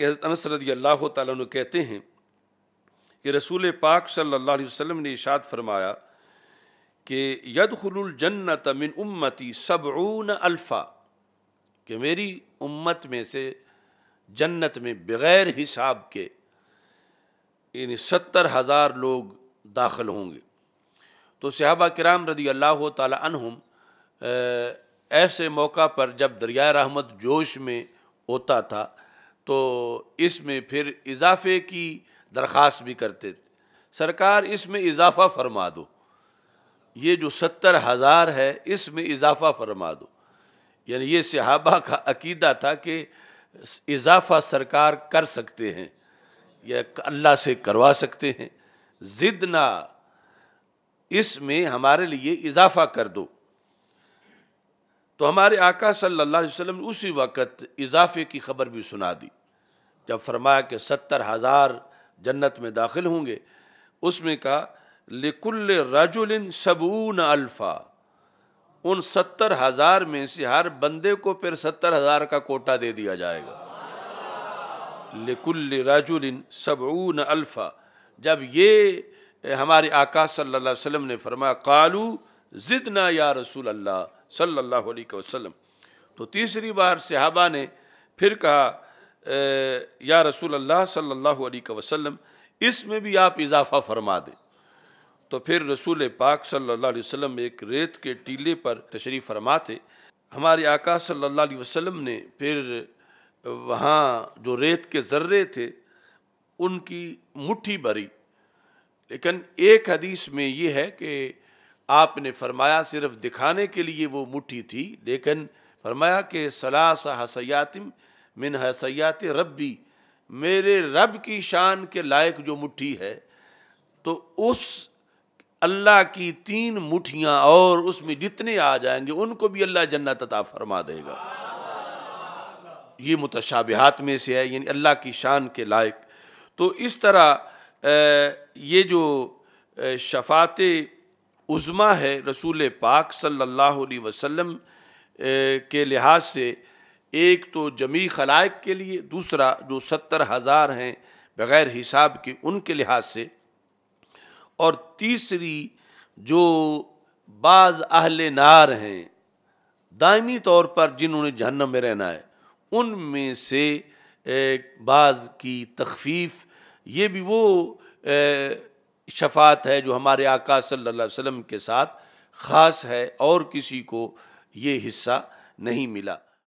कि अनस रदी अल्लाह तु कहते हैं कि रसूल पाक सल्लल्लाहु अलैहि वसल्लम ने इशाद फरमाया कि यदखलजन्नत मिन उम्मती सबून अल्फ़ा कि मेरी उम्मत में से जन्नत में बग़ैर हिसाब के यानी सत्तर हज़ार लोग दाखिल होंगे तो सहाबा कराम रदी अल्लाह तुम ऐसे मौका पर जब दरिया रहमत जोश में होता था तो इसमें फिर इजाफे की दरख्वास्त भी करते थे सरकार इसमें इजाफा फरमा दो ये जो सत्तर हज़ार है इसमें इजाफा फरमा दो यानी ये सहाबा का अकीदा था कि इजाफा सरकार कर सकते हैं या अल्लाह से करवा सकते हैं जिद ना इसमें हमारे लिए इजाफा कर दो तो हमारे आका सल्लल्लाहु अलैहि वसल्लम ने उसी वक़्त इजाफे की खबर भी सुना दी जब फरमाया कि सत्तर हज़ार जन्नत में दाखिल होंगे उसमें कहा लिकुल्ल रजुल सबून अल्फ़ा उन सत्तर हज़ार में से हर बंदे को फिर सत्तर हज़ार का कोटा दे दिया जाएगा लिकुल्ल रजुल सबून अल्फ़ा जब ये हमारे आका सल्लल्लाहु अलैहि वसल्लम ने फरमाया कालू ना या रसूल अल्लाह सल्लल्लाहु अलैहि वसल्लम तो तीसरी बार सहाबा ने फिर कहा या रसूल अल्लाह सल्लल्लाहु अलैहि वसल्लम इसमें भी आप इजाफ़ा फरमा दें तो फिर रसूल पाक सल्लल्लाहु अलैहि वसल्लम एक रेत के टीले पर तशरीफ़ फरमा थे हमारे आका सल्लल्लाहु अलैहि वसल्लम ने फिर वहाँ जो रेत के ज़र्रे थे उनकी मुट्ठी भरी लेकिन एक हदीस में ये है कि आपने फरमाया सिर्फ दिखाने के लिए वो मुट्ठी थी लेकिन फरमाया कि सलास हसयातिम मिन हसयात रबी मेरे रब की शान के लायक जो मुट्ठी है तो उस अल्लाह की तीन मुठियाँ और उसमें जितने आ जाएंगे उनको भी अल्लाह जन्नत तता फरमा देगा ये मुतशाबिहात में से है यानी अल्लाह की शान के लायक तो इस तरह ये जो शफात उज़मा है रसूल पाक सल्लल्लाहु अलैहि वसल्लम के लिहाज से एक तो जमी खलाइक के लिए दूसरा जो सत्तर हज़ार हैं बग़ैर हिसाब के उनके लिहाज से और तीसरी जो बाज़ अहल नार हैं दायमी तौर पर जिन्होंने जहन्नम में रहना है उनमें से बाज़ की तखफीफ ये भी वो शफात है जो हमारे आका सल्लल्लाहु अलैहि वसल्लम के साथ ख़ास है और किसी को ये हिस्सा नहीं मिला